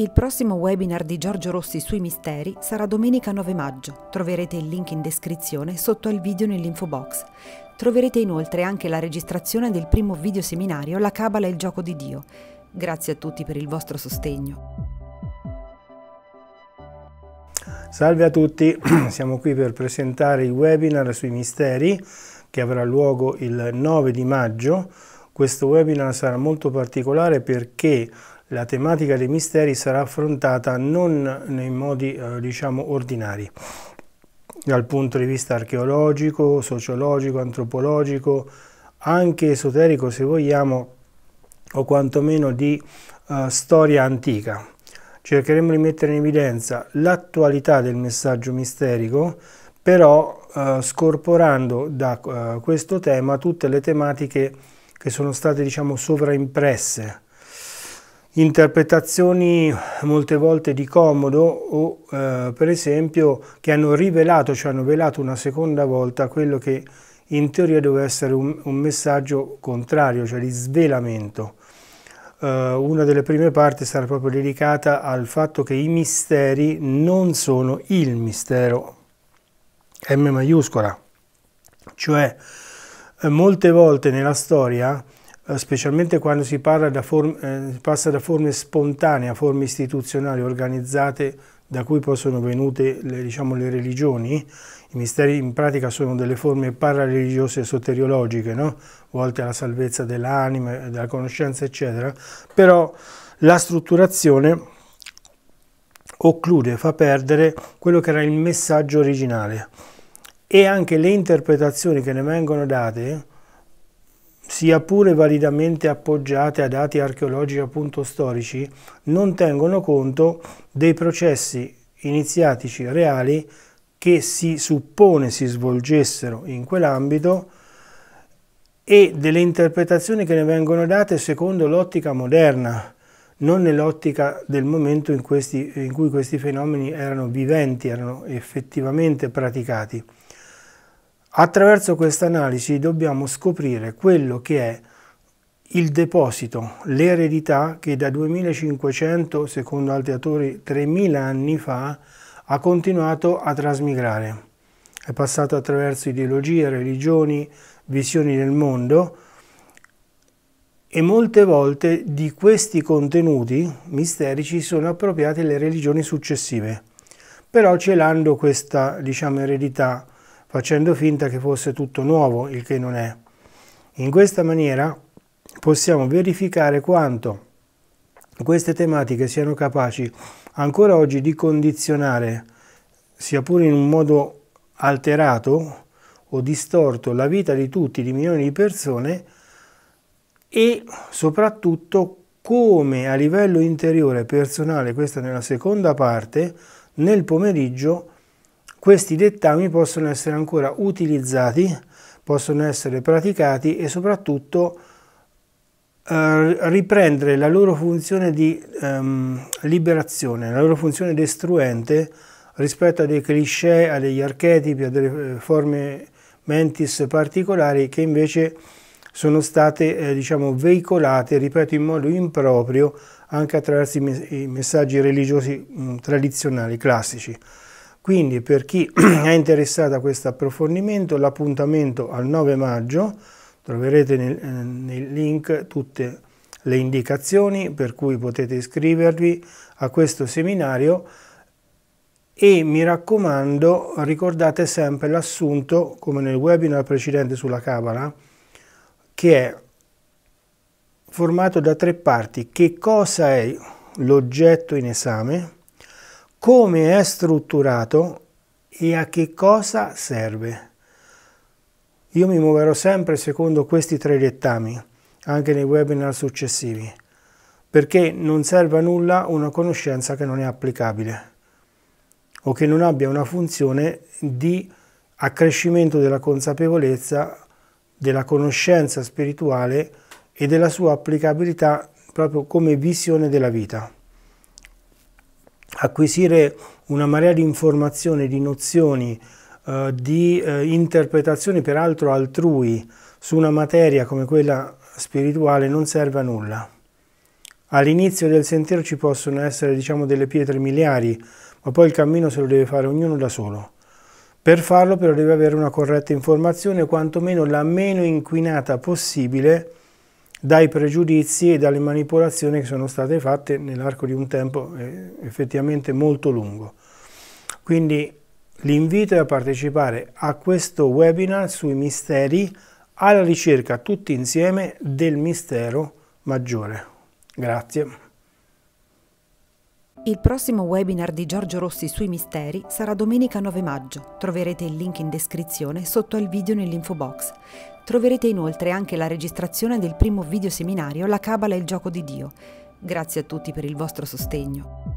Il prossimo webinar di Giorgio Rossi sui misteri sarà domenica 9 maggio. Troverete il link in descrizione sotto al video nell'info box. Troverete inoltre anche la registrazione del primo video seminario La Cabala e il gioco di Dio. Grazie a tutti per il vostro sostegno. Salve a tutti, siamo qui per presentare il webinar sui misteri che avrà luogo il 9 di maggio. Questo webinar sarà molto particolare perché la tematica dei misteri sarà affrontata non nei modi eh, diciamo ordinari dal punto di vista archeologico, sociologico, antropologico, anche esoterico se vogliamo o quantomeno di eh, storia antica. Cercheremo di mettere in evidenza l'attualità del messaggio misterico, però eh, scorporando da eh, questo tema tutte le tematiche che sono state diciamo sovraimpresse interpretazioni molte volte di comodo o eh, per esempio che hanno rivelato, cioè hanno velato una seconda volta quello che in teoria doveva essere un, un messaggio contrario, cioè di svelamento. Eh, una delle prime parti sarà proprio dedicata al fatto che i misteri non sono il mistero, M maiuscola, cioè eh, molte volte nella storia eh, specialmente quando si, da forme, eh, si passa da forme spontanee a forme istituzionali organizzate da cui poi sono venute le, diciamo, le, religioni, i misteri in pratica sono delle forme parareligiose soteriologiche, no? volte alla salvezza dell'anima, della conoscenza, eccetera, però la strutturazione occlude, fa perdere quello che era il messaggio originale e anche le interpretazioni che ne vengono date sia pure validamente appoggiate a dati archeologici appunto storici, non tengono conto dei processi iniziatici reali che si suppone si svolgessero in quell'ambito e delle interpretazioni che ne vengono date secondo l'ottica moderna, non nell'ottica del momento in, questi, in, cui questi fenomeni erano viventi, erano effettivamente praticati. Attraverso questa analisi dobbiamo scoprire quello che è il deposito, l'eredità che da 2500, secondo altri autori 3000 anni fa, ha continuato a trasmigrare. È passato attraverso ideologie, religioni, visioni del mondo e molte volte di questi contenuti misteri sono appropriate le religioni successive, però celando questa diciamo, eredità facendo finta che fosse tutto nuovo, il che non è. In questa maniera possiamo verificare quanto queste tematiche siano capaci ancora oggi di condizionare, sia pure in un modo alterato o distorto, la vita di tutti, di milioni di persone e soprattutto come a livello interiore personale, questa nella seconda parte, nel pomeriggio questi dettami possono essere ancora utilizzati, possono essere praticati e soprattutto eh, riprendere la loro funzione di ehm, liberazione, la loro funzione destruente rispetto a dei cliché, a degli archetipi, a delle eh, forme mentis particolari che invece sono state eh, diciamo, veicolate, ripeto, in modo improprio anche attraverso i, messaggi religiosi mh, tradizionali, classici. Quindi per chi è interessato a questo approfondimento, l'appuntamento al 9 maggio, troverete nel, eh, nel link tutte le indicazioni per cui potete iscrivervi a questo seminario e mi raccomando ricordate sempre l'assunto come nel webinar precedente sulla Cabala che è formato da tre parti che cosa è l'oggetto in esame come è strutturato e a che cosa serve. Io mi muoverò sempre secondo questi tre dettami, anche nei webinar successivi, perché non serve a nulla una conoscenza che non è applicabile o che non abbia una funzione di accrescimento della consapevolezza, della conoscenza spirituale e della sua applicabilità proprio come visione della vita acquisire una marea di informazioni, di nozioni, eh, di eh, interpretazioni peraltro altrui su una materia come quella spirituale non serve a nulla. All'inizio del sentiero ci possono essere diciamo delle pietre miliari, ma poi il cammino se lo deve fare ognuno da solo. Per farlo però deve avere una corretta informazione, quantomeno la meno inquinata possibile, dai pregiudizi e dalle manipolazioni che sono state fatte nell'arco di un tempo eh, effettivamente molto lungo. Quindi l'invito è a partecipare a questo webinar sui misteri alla ricerca tutti insieme del mistero maggiore. Grazie. Il prossimo webinar di Giorgio Rossi sui misteri sarà domenica 9 maggio. Troverete il link in descrizione sotto al video nell'info box. Troverete inoltre anche la registrazione del primo video seminario La Cabala e il gioco di Dio. Grazie a tutti per il vostro sostegno.